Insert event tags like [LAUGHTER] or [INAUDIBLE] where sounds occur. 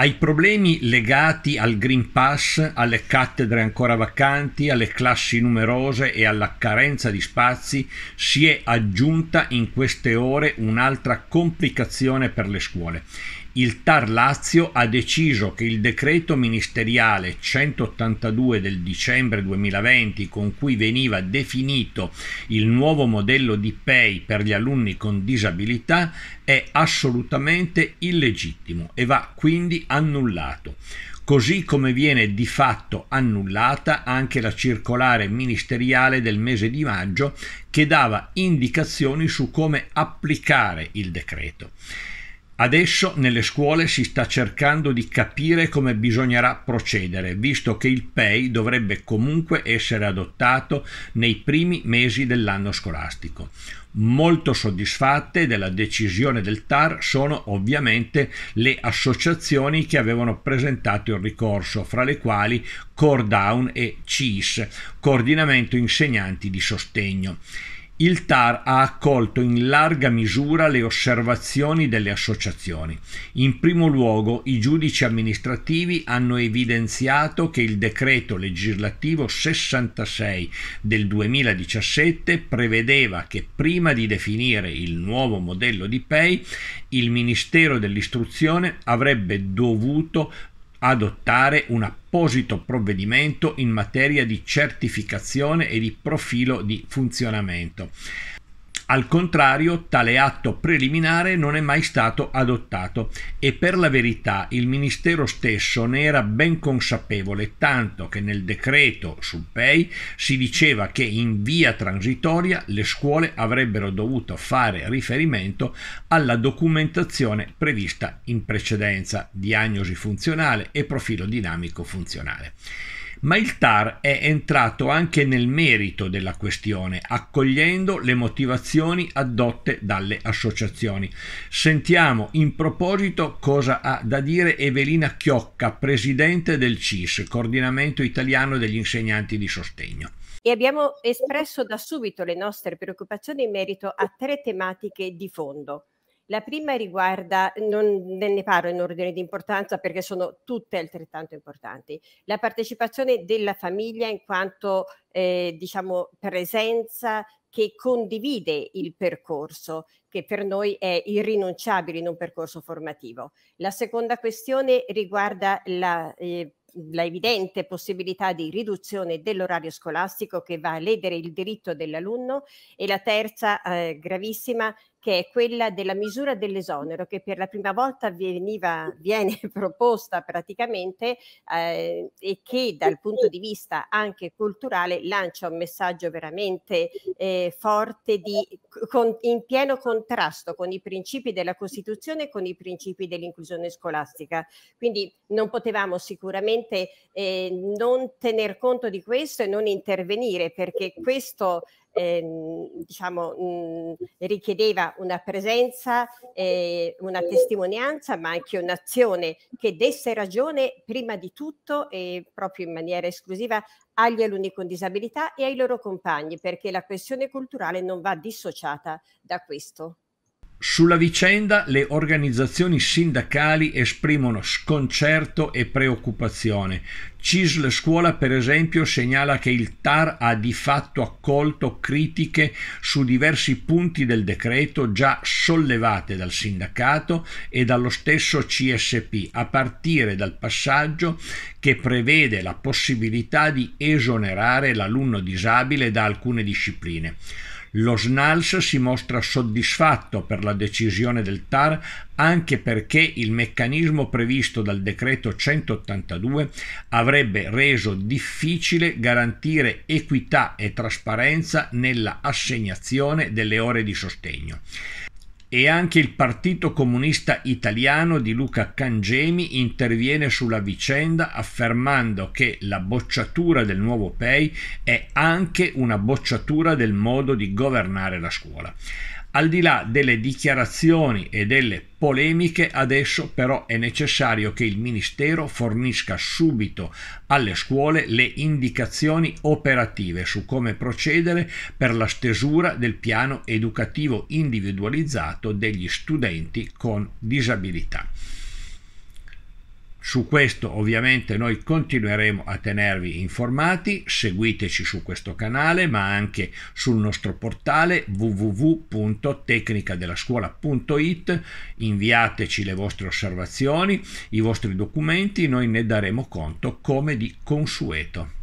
ai problemi legati al Green Pass, alle cattedre ancora vacanti, alle classi numerose e alla carenza di spazi si è aggiunta in queste ore un'altra complicazione per le scuole il Tar Lazio ha deciso che il decreto ministeriale 182 del dicembre 2020 con cui veniva definito il nuovo modello di PEI per gli alunni con disabilità è assolutamente illegittimo e va quindi annullato così come viene di fatto annullata anche la circolare ministeriale del mese di maggio che dava indicazioni su come applicare il decreto. Adesso nelle scuole si sta cercando di capire come bisognerà procedere, visto che il PEI dovrebbe comunque essere adottato nei primi mesi dell'anno scolastico. Molto soddisfatte della decisione del TAR sono ovviamente le associazioni che avevano presentato il ricorso, fra le quali Cordown e CIS, Coordinamento Insegnanti di Sostegno. Il TAR ha accolto in larga misura le osservazioni delle associazioni. In primo luogo, i giudici amministrativi hanno evidenziato che il decreto legislativo 66 del 2017 prevedeva che prima di definire il nuovo modello di PEI, il Ministero dell'Istruzione avrebbe dovuto adottare una apposito provvedimento in materia di certificazione e di profilo di funzionamento. Al contrario, tale atto preliminare non è mai stato adottato e per la verità il Ministero stesso ne era ben consapevole, tanto che nel decreto sul PEI si diceva che in via transitoria le scuole avrebbero dovuto fare riferimento alla documentazione prevista in precedenza, diagnosi funzionale e profilo dinamico funzionale. Ma il TAR è entrato anche nel merito della questione, accogliendo le motivazioni addotte dalle associazioni. Sentiamo in proposito cosa ha da dire Evelina Chiocca, presidente del CIS, Coordinamento Italiano degli Insegnanti di Sostegno e abbiamo espresso da subito le nostre preoccupazioni in merito a tre tematiche di fondo. La prima riguarda, non ne parlo in ordine di importanza perché sono tutte altrettanto importanti, la partecipazione della famiglia in quanto eh, diciamo, presenza che condivide il percorso, che per noi è irrinunciabile in un percorso formativo. La seconda questione riguarda la eh, la evidente possibilità di riduzione dell'orario scolastico che va a ledere il diritto dell'alunno e la terza eh, gravissima che è quella della misura dell'esonero che per la prima volta veniva, viene [LAUGHS] proposta praticamente eh, e che dal punto di vista anche culturale lancia un messaggio veramente eh, forte di, con, in pieno contrasto con i principi della Costituzione e con i principi dell'inclusione scolastica. Quindi non potevamo sicuramente eh, non tener conto di questo e non intervenire perché questo Ehm, diciamo, mh, mhmm, richiedeva una presenza, eh, una testimonianza, ma anche un'azione che desse ragione prima di tutto e proprio in maniera esclusiva agli alunni con disabilità e ai loro compagni, perché la questione culturale non va dissociata da questo. Sulla vicenda le organizzazioni sindacali esprimono sconcerto e preoccupazione. CISL Scuola per esempio segnala che il TAR ha di fatto accolto critiche su diversi punti del decreto già sollevate dal sindacato e dallo stesso CSP, a partire dal passaggio che prevede la possibilità di esonerare l'alunno disabile da alcune discipline. Lo Snals si mostra soddisfatto per la decisione del TAR anche perché il meccanismo previsto dal decreto 182 avrebbe reso difficile garantire equità e trasparenza nella assegnazione delle ore di sostegno e anche il Partito Comunista Italiano di Luca Cangemi interviene sulla vicenda affermando che la bocciatura del nuovo PEI è anche una bocciatura del modo di governare la scuola. Al di là delle dichiarazioni e delle polemiche, adesso però è necessario che il Ministero fornisca subito alle scuole le indicazioni operative su come procedere per la stesura del piano educativo individualizzato degli studenti con disabilità. Su questo ovviamente noi continueremo a tenervi informati, seguiteci su questo canale ma anche sul nostro portale www.tecnicadelascuola.it, inviateci le vostre osservazioni, i vostri documenti, noi ne daremo conto come di consueto.